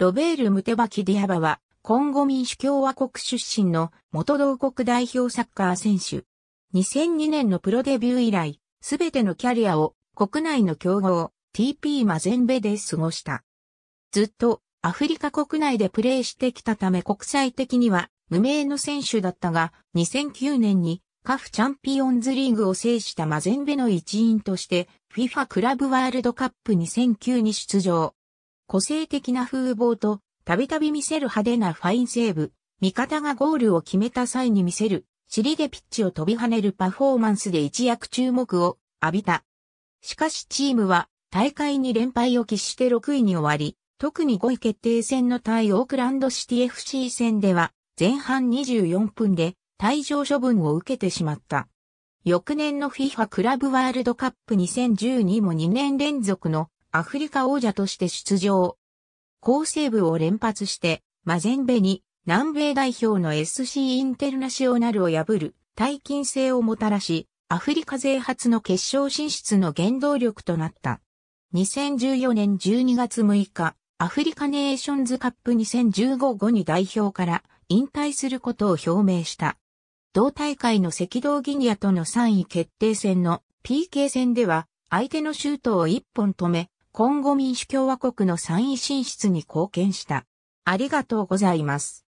ロベール・ムテバキ・ディアバは、コンゴ民主共和国出身の元同国代表サッカー選手。2002年のプロデビュー以来、すべてのキャリアを国内の競合 TP マゼンベで過ごした。ずっとアフリカ国内でプレーしてきたため国際的には無名の選手だったが、2009年にカフチャンピオンズリーグを制したマゼンベの一員として FIFA クラブワールドカップ2009に出場。個性的な風貌と、たびたび見せる派手なファインセーブ、味方がゴールを決めた際に見せる、尻でピッチを飛び跳ねるパフォーマンスで一躍注目を浴びた。しかしチームは大会に連敗を喫して6位に終わり、特に5位決定戦の対オークランドシティ FC 戦では前半24分で退場処分を受けてしまった。翌年の FIFA クラブワールドカップ2012も2年連続のアフリカ王者として出場。構成部を連発して、マゼンベに南米代表の SC インテルナショナルを破る大金制をもたらし、アフリカ勢初の決勝進出の原動力となった。2014年12月6日、アフリカネーションズカップ2015後に代表から引退することを表明した。同大会の赤道ギニアとの3位決定戦の PK 戦では、相手のシュートを1本止め、今後民主共和国の参院進出に貢献した。ありがとうございます。